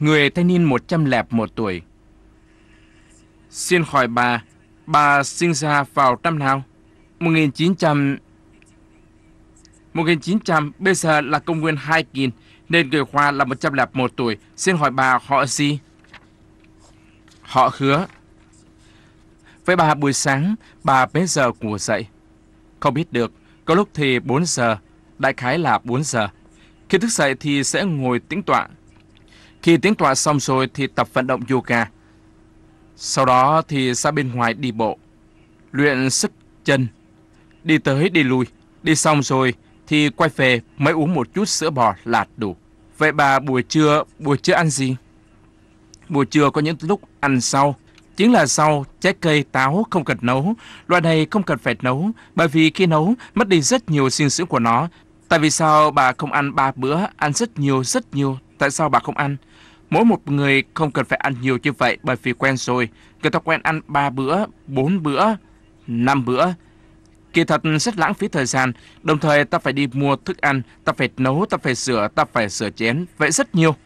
người thanh niên 101 tuổi. Xin hỏi bà, bà sinh ra vào năm nào? 1900... 1900, bây giờ là công nguyên 2000, nên người Hoa là 101 tuổi. Xin hỏi bà họ gì? Họ hứa. Với bà buổi sáng, bà mấy giờ ngủ dậy? Không biết được, có lúc thì 4 giờ, đại khái là 4 giờ. Khi thức dậy thì sẽ ngồi tĩnh tọa, khi tiếng tọa xong rồi thì tập vận động yoga. Sau đó thì ra bên ngoài đi bộ, luyện sức chân, đi tới đi lui, đi xong rồi thì quay về mới uống một chút sữa bò là đủ. Vậy bà buổi trưa, buổi trưa ăn gì? Buổi trưa có những lúc ăn sau, chính là rau, trái cây, táo không cần nấu. Loại này không cần phải nấu, bởi vì khi nấu, mất đi rất nhiều dinh dưỡng của nó, Tại vì sao bà không ăn ba bữa, ăn rất nhiều, rất nhiều. Tại sao bà không ăn? Mỗi một người không cần phải ăn nhiều như vậy bởi vì quen rồi. Người ta quen ăn ba bữa, bốn bữa, năm bữa. Kỳ thật rất lãng phí thời gian. Đồng thời ta phải đi mua thức ăn, ta phải nấu, ta phải sửa, ta phải sửa chén. Vậy rất nhiều.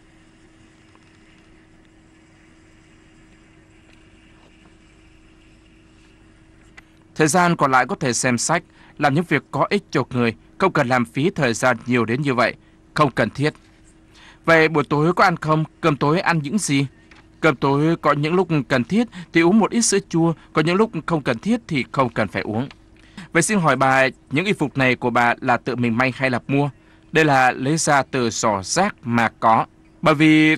Thời gian còn lại có thể xem sách, làm những việc có ích cho người không cần làm phí thời gian nhiều đến như vậy, không cần thiết. Vậy buổi tối có ăn không? Cơm tối ăn những gì? Cơm tối có những lúc cần thiết thì uống một ít sữa chua, có những lúc không cần thiết thì không cần phải uống. Vậy xin hỏi bà, những y phục này của bà là tự mình may hay là mua? Đây là lấy ra từ sò rác mà có. Bởi vì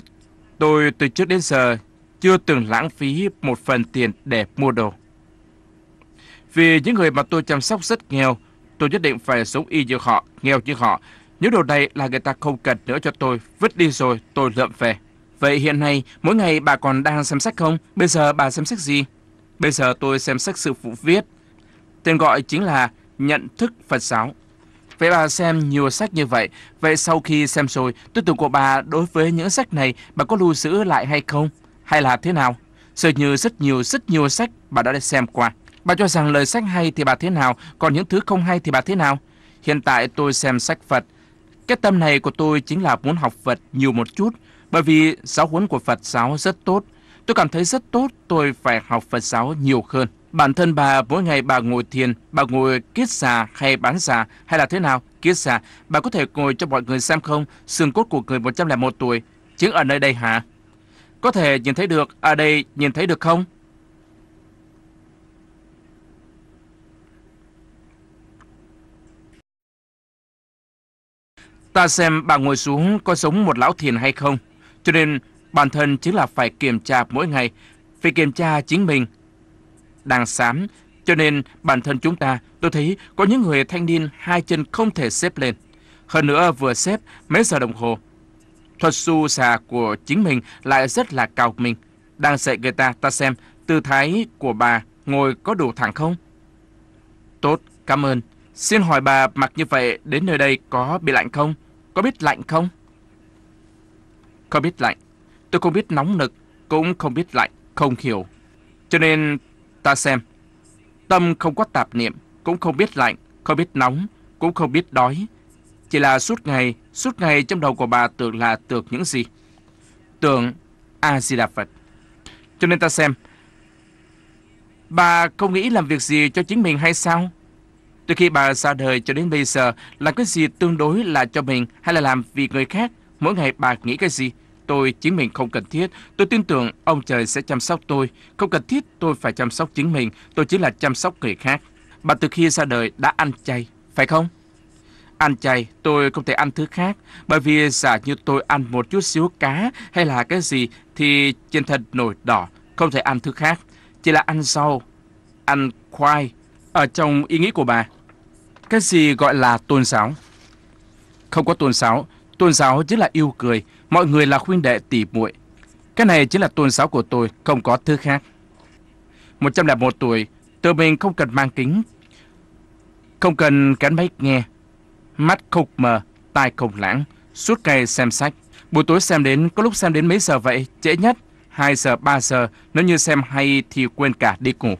tôi từ trước đến giờ chưa từng lãng phí một phần tiền để mua đồ. Vì những người mà tôi chăm sóc rất nghèo, Tôi nhất định phải sống y như họ, nghèo như họ. Những đồ này là người ta không cần nữa cho tôi, vứt đi rồi tôi lượm về. Vậy hiện nay, mỗi ngày bà còn đang xem sách không? Bây giờ bà xem sách gì? Bây giờ tôi xem sách sư phụ viết. Tên gọi chính là Nhận thức Phật giáo. Vậy bà xem nhiều sách như vậy. Vậy sau khi xem rồi, tư tưởng của bà đối với những sách này, bà có lưu giữ lại hay không? Hay là thế nào? Dường như rất nhiều, rất nhiều sách bà đã xem qua. Bà cho rằng lời sách hay thì bà thế nào, còn những thứ không hay thì bà thế nào? Hiện tại tôi xem sách Phật. Cái tâm này của tôi chính là muốn học Phật nhiều một chút, bởi vì giáo huấn của Phật giáo rất tốt. Tôi cảm thấy rất tốt, tôi phải học Phật giáo nhiều hơn. Bản thân bà mỗi ngày bà ngồi thiền, bà ngồi kiết xà hay bán xà hay là thế nào? Kiết xà, bà có thể ngồi cho mọi người xem không? Xương cốt của người 101 tuổi, chứ ở nơi đây hả? Có thể nhìn thấy được, ở đây nhìn thấy được không? Ta xem bà ngồi xuống có giống một lão thiền hay không. Cho nên bản thân chính là phải kiểm tra mỗi ngày, phải kiểm tra chính mình. Đang sám, cho nên bản thân chúng ta, tôi thấy có những người thanh niên hai chân không thể xếp lên. Hơn nữa vừa xếp mấy giờ đồng hồ. Thuật su xà của chính mình lại rất là cao mình. Đang dạy người ta, ta xem tư thái của bà ngồi có đủ thẳng không? Tốt, cảm ơn. Xin hỏi bà mặc như vậy đến nơi đây có bị lạnh không? Có biết lạnh không? Không biết lạnh. Tôi không biết nóng nực, cũng không biết lạnh, không hiểu. Cho nên ta xem. Tâm không có tạp niệm, cũng không biết lạnh, không biết nóng, cũng không biết đói. Chỉ là suốt ngày, suốt ngày trong đầu của bà tưởng là tưởng những gì? Tưởng A-di-đà Phật. Cho nên ta xem, bà không nghĩ làm việc gì cho chính mình hay sao? Từ khi bà ra đời cho đến bây giờ, làm cái gì tương đối là cho mình hay là làm vì người khác? Mỗi ngày bà nghĩ cái gì? Tôi chính mình không cần thiết. Tôi tin tưởng ông trời sẽ chăm sóc tôi. Không cần thiết tôi phải chăm sóc chính mình. Tôi chỉ là chăm sóc người khác. Bà từ khi ra đời đã ăn chay, phải không? Ăn chay, tôi không thể ăn thứ khác. Bởi vì giả như tôi ăn một chút xíu cá hay là cái gì thì trên thân nổi đỏ, không thể ăn thứ khác. Chỉ là ăn rau, ăn khoai, ở trong ý nghĩ của bà, cái gì gọi là tôn giáo? Không có tôn giáo, tôn giáo chính là yêu cười, mọi người là khuyên đệ tỉ muội. Cái này chính là tôn giáo của tôi, không có thứ khác. 101 tuổi, tự mình không cần mang kính, không cần cánh máy nghe, mắt khục mờ, tai không lãng, suốt ngày xem sách. Buổi tối xem đến, có lúc xem đến mấy giờ vậy, trễ nhất, 2 giờ, 3 giờ, nếu như xem hay thì quên cả đi ngủ.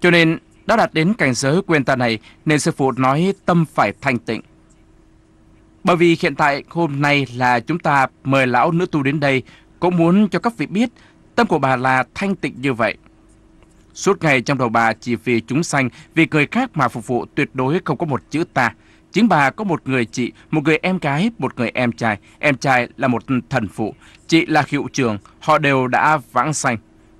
Cho nên đã đạt đến cảnh giới quyền ta này nên sư phụ nói tâm phải thanh tịnh. Bởi vì hiện tại hôm nay là chúng ta mời lão nữ tu đến đây cũng muốn cho các vị biết tâm của bà là thanh tịnh như vậy. Suốt ngày trong đầu bà chỉ vì chúng sanh, vì người khác mà phục vụ tuyệt đối không có một chữ ta. Chính bà có một người chị, một người em gái, một người em trai. Em trai là một thần phụ, chị là hiệu trưởng, họ đều đã vãng sanh.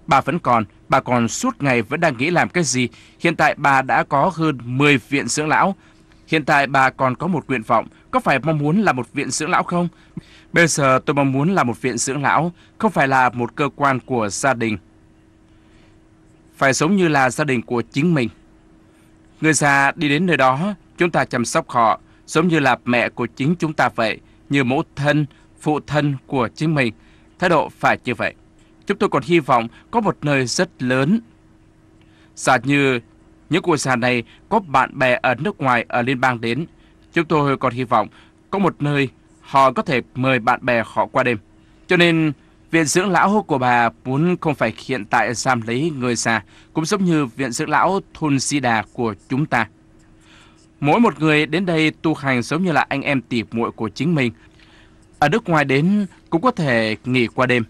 Bà vẫn còn, bà còn suốt ngày vẫn đang nghĩ làm cái gì. Hiện tại bà đã có hơn 10 viện dưỡng lão. Hiện tại bà còn có một nguyện vọng, có phải mong muốn là một viện dưỡng lão không? Bây giờ tôi mong muốn là một viện dưỡng lão, không phải là một cơ quan của gia đình. Phải sống như là gia đình của chính mình. Người già đi đến nơi đó, chúng ta chăm sóc họ, giống như là mẹ của chính chúng ta vậy, như mẫu thân, phụ thân của chính mình. Thái độ phải như vậy chúng tôi còn hy vọng có một nơi rất lớn. Giả như những cuộc sàn này có bạn bè ở nước ngoài ở liên bang đến, chúng tôi còn hy vọng có một nơi họ có thể mời bạn bè họ qua đêm. Cho nên, viện dưỡng lão của bà muốn không phải hiện tại giam lấy người già, cũng giống như viện dưỡng lão thôn si Đà của chúng ta. Mỗi một người đến đây tu hành giống như là anh em tỉ muội của chính mình. Ở nước ngoài đến cũng có thể nghỉ qua đêm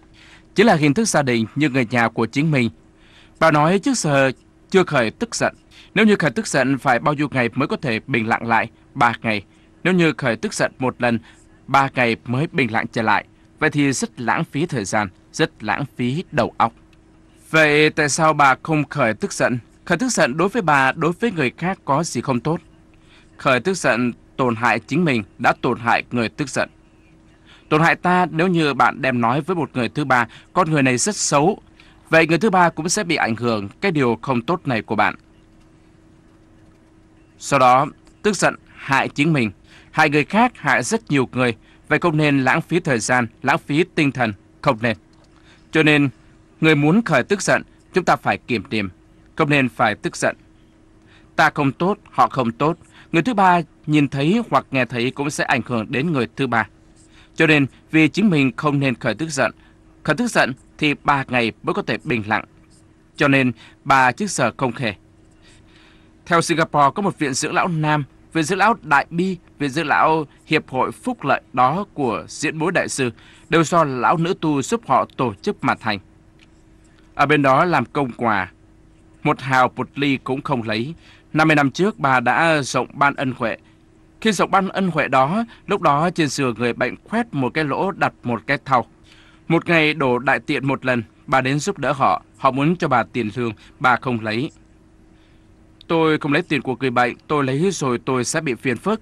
chỉ là hình thức gia đình như người nhà của chính mình. Bà nói trước giờ chưa khởi tức giận. Nếu như khởi tức giận phải bao nhiêu ngày mới có thể bình lặng lại? ba ngày. Nếu như khởi tức giận một lần, ba ngày mới bình lặng trở lại. Vậy thì rất lãng phí thời gian, rất lãng phí đầu óc. Vậy tại sao bà không khởi tức giận? Khởi tức giận đối với bà, đối với người khác có gì không tốt? Khởi tức giận tổn hại chính mình đã tổn hại người tức giận. Tổn hại ta nếu như bạn đem nói với một người thứ ba, con người này rất xấu. Vậy người thứ ba cũng sẽ bị ảnh hưởng cái điều không tốt này của bạn. Sau đó, tức giận hại chính mình, hại người khác, hại rất nhiều người. Vậy không nên lãng phí thời gian, lãng phí tinh thần, không nên. Cho nên, người muốn khởi tức giận, chúng ta phải kiểm điểm, không nên phải tức giận. Ta không tốt, họ không tốt, người thứ ba nhìn thấy hoặc nghe thấy cũng sẽ ảnh hưởng đến người thứ ba. Cho nên, vì chính mình không nên khởi tức giận. Khởi tức giận thì ba ngày mới có thể bình lặng. Cho nên, bà trước giờ không khề. Theo Singapore, có một viện dưỡng lão nam, viện dưỡng lão Đại Bi, viện dưỡng lão Hiệp hội Phúc lợi đó của diễn bối đại sư, đều do lão nữ tu giúp họ tổ chức mà thành. Ở bên đó làm công quà, một hào một ly cũng không lấy. 50 năm trước, bà đã rộng ban ân huệ khi dọc ban ân huệ đó, lúc đó trên sườn người bệnh khoét một cái lỗ đặt một cái thau. Một ngày đổ đại tiện một lần, bà đến giúp đỡ họ. Họ muốn cho bà tiền lương, bà không lấy. Tôi không lấy tiền của người bệnh, tôi lấy rồi tôi sẽ bị phiền phức.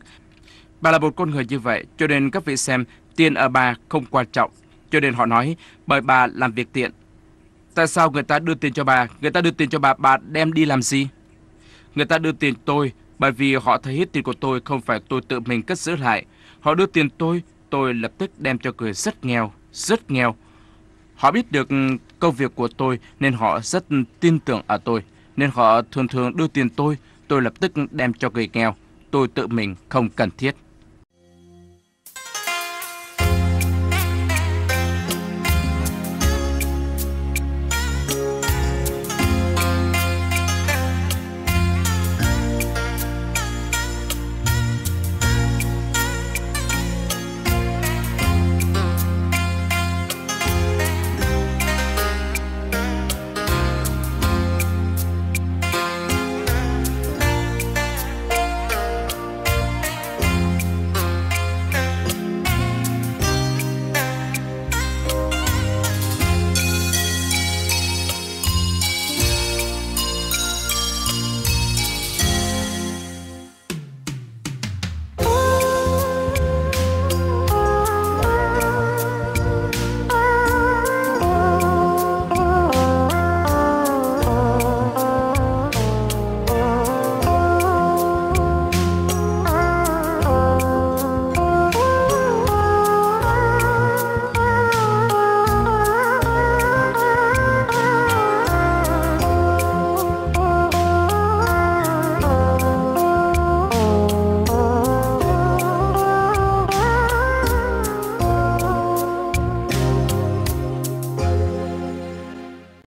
Bà là một con người như vậy, cho nên các vị xem, tiền ở bà không quan trọng. Cho nên họ nói, bởi bà làm việc tiện. Tại sao người ta đưa tiền cho bà? Người ta đưa tiền cho bà, bà đem đi làm gì? Người ta đưa tiền tôi, bởi vì họ thấy hết tiền của tôi không phải tôi tự mình cất giữ lại. Họ đưa tiền tôi, tôi lập tức đem cho người rất nghèo, rất nghèo. Họ biết được ừ, công việc của tôi nên họ rất tin tưởng ở tôi. Nên họ thường thường đưa tiền tôi, tôi lập tức đem cho người nghèo. Tôi tự mình không cần thiết.